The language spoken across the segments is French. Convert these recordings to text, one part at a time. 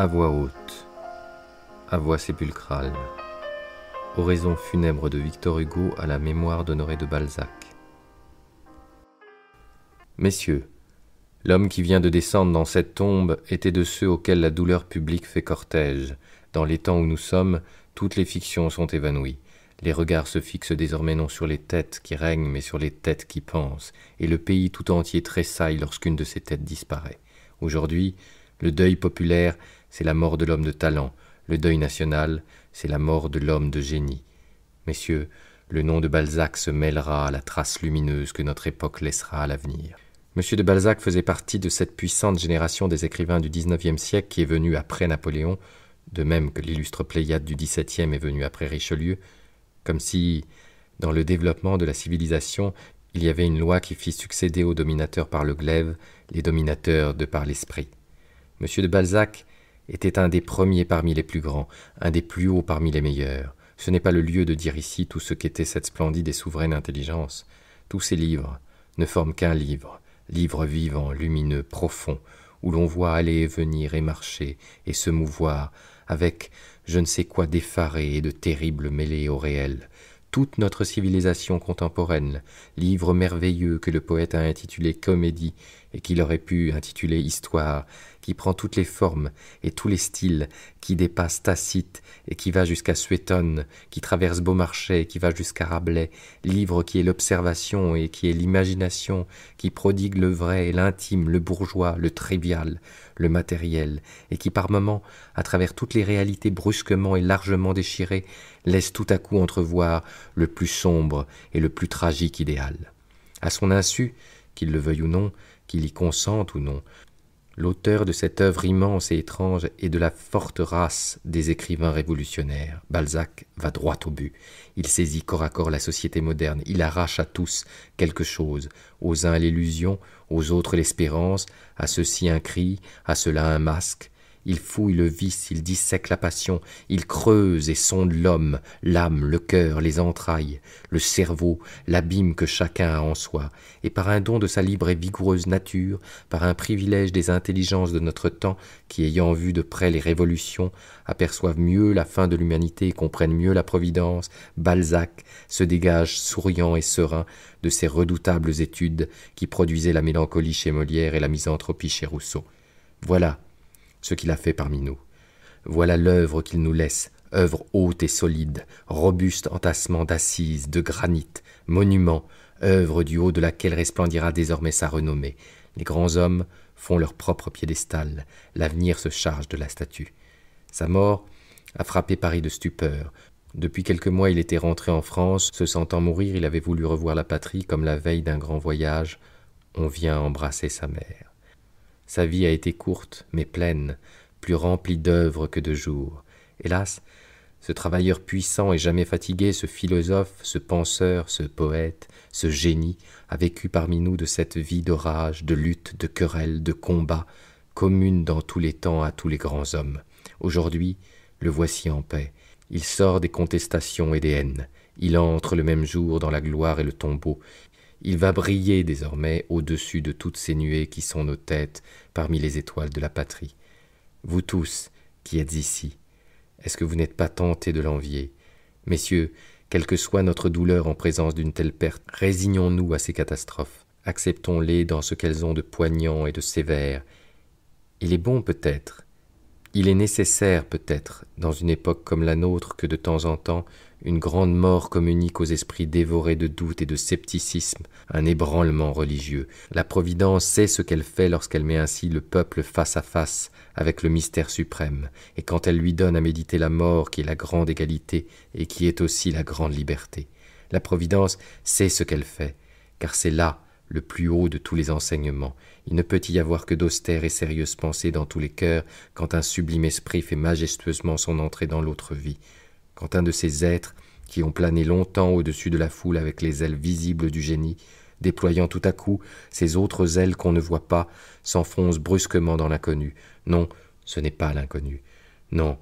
à voix haute, à voix sépulcrale, oraison funèbre de Victor Hugo à la mémoire d'Honoré de Balzac. Messieurs, l'homme qui vient de descendre dans cette tombe était de ceux auxquels la douleur publique fait cortège. Dans les temps où nous sommes, toutes les fictions sont évanouies. Les regards se fixent désormais non sur les têtes qui règnent, mais sur les têtes qui pensent, et le pays tout entier tressaille lorsqu'une de ces têtes disparaît. Aujourd'hui, le deuil populaire c'est la mort de l'homme de talent, le deuil national, c'est la mort de l'homme de génie. Messieurs, le nom de Balzac se mêlera à la trace lumineuse que notre époque laissera à l'avenir. Monsieur de Balzac faisait partie de cette puissante génération des écrivains du XIXe siècle qui est venue après Napoléon, de même que l'illustre Pléiade du XVIIe est venue après Richelieu, comme si, dans le développement de la civilisation, il y avait une loi qui fit succéder aux dominateurs par le glaive, les dominateurs de par l'esprit. Monsieur de Balzac était un des premiers parmi les plus grands, un des plus hauts parmi les meilleurs. Ce n'est pas le lieu de dire ici tout ce qu'était cette splendide et souveraine intelligence. Tous ces livres ne forment qu'un livre, livre vivant, lumineux, profond, où l'on voit aller et venir et marcher et se mouvoir, avec je ne sais quoi d'effaré et de terrible mêlé au réel, toute notre civilisation contemporaine, livre merveilleux que le poète a intitulé Comédie, et qu'il aurait pu intituler Histoire, qui prend toutes les formes et tous les styles, qui dépasse Tacite et qui va jusqu'à Suétone, qui traverse Beaumarchais et qui va jusqu'à Rabelais, livre qui est l'observation et qui est l'imagination, qui prodigue le vrai et l'intime, le bourgeois, le trivial, le matériel, et qui par moments, à travers toutes les réalités brusquement et largement déchirées, laisse tout à coup entrevoir le plus sombre et le plus tragique idéal. À son insu, qu'il le veuille ou non, qu'il y consente ou non. L'auteur de cette œuvre immense et étrange est de la forte race des écrivains révolutionnaires. Balzac va droit au but. Il saisit corps à corps la société moderne. Il arrache à tous quelque chose. Aux uns l'illusion, aux autres l'espérance, à ceux-ci un cri, à ceux-là un masque. Il fouille le vice, il dissèque la passion, il creuse et sonde l'homme, l'âme, le cœur, les entrailles, le cerveau, l'abîme que chacun a en soi, et par un don de sa libre et vigoureuse nature, par un privilège des intelligences de notre temps, qui ayant vu de près les révolutions, aperçoivent mieux la fin de l'humanité et comprennent mieux la providence, Balzac se dégage souriant et serein de ces redoutables études qui produisaient la mélancolie chez Molière et la misanthropie chez Rousseau. Voilà ce qu'il a fait parmi nous. Voilà l'œuvre qu'il nous laisse, œuvre haute et solide, robuste entassement d'assises, de granit, monument, œuvre du haut de laquelle resplendira désormais sa renommée. Les grands hommes font leur propre piédestal, l'avenir se charge de la statue. Sa mort a frappé Paris de stupeur. Depuis quelques mois il était rentré en France, se sentant mourir il avait voulu revoir la patrie comme la veille d'un grand voyage. On vient embrasser sa mère. Sa vie a été courte, mais pleine, plus remplie d'œuvres que de jours. Hélas, ce travailleur puissant et jamais fatigué, ce philosophe, ce penseur, ce poète, ce génie, a vécu parmi nous de cette vie d'orage, de lutte, de querelle, de combat, commune dans tous les temps à tous les grands hommes. Aujourd'hui, le voici en paix. Il sort des contestations et des haines. Il entre le même jour dans la gloire et le tombeau. Il va briller désormais au-dessus de toutes ces nuées qui sont nos têtes parmi les étoiles de la patrie. Vous tous qui êtes ici, est-ce que vous n'êtes pas tentés de l'envier Messieurs, quelle que soit notre douleur en présence d'une telle perte, résignons-nous à ces catastrophes, acceptons-les dans ce qu'elles ont de poignant et de sévère. Il est bon peut-être, il est nécessaire peut-être, dans une époque comme la nôtre, que de temps en temps une grande mort communique aux esprits dévorés de doute et de scepticisme un ébranlement religieux. La Providence sait ce qu'elle fait lorsqu'elle met ainsi le peuple face à face avec le mystère suprême, et quand elle lui donne à méditer la mort qui est la grande égalité et qui est aussi la grande liberté. La Providence sait ce qu'elle fait, car c'est là le plus haut de tous les enseignements. Il ne peut y avoir que d'austères et sérieuses pensées dans tous les cœurs quand un sublime esprit fait majestueusement son entrée dans l'autre vie quand un de ces êtres, qui ont plané longtemps au-dessus de la foule avec les ailes visibles du génie, déployant tout à coup ces autres ailes qu'on ne voit pas, s'enfonce brusquement dans l'inconnu. Non, ce n'est pas l'inconnu. Non,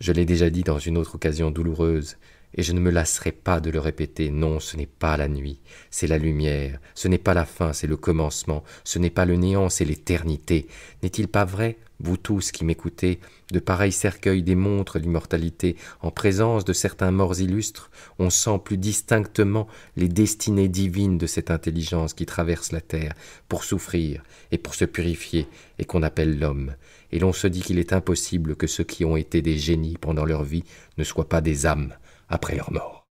je l'ai déjà dit dans une autre occasion douloureuse, et je ne me lasserai pas de le répéter. Non, ce n'est pas la nuit, c'est la lumière, ce n'est pas la fin, c'est le commencement, ce n'est pas le néant, c'est l'éternité. N'est-il pas vrai vous tous qui m'écoutez, de pareils cercueils démontrent l'immortalité. En présence de certains morts illustres, on sent plus distinctement les destinées divines de cette intelligence qui traverse la terre pour souffrir et pour se purifier et qu'on appelle l'homme. Et l'on se dit qu'il est impossible que ceux qui ont été des génies pendant leur vie ne soient pas des âmes après leur mort.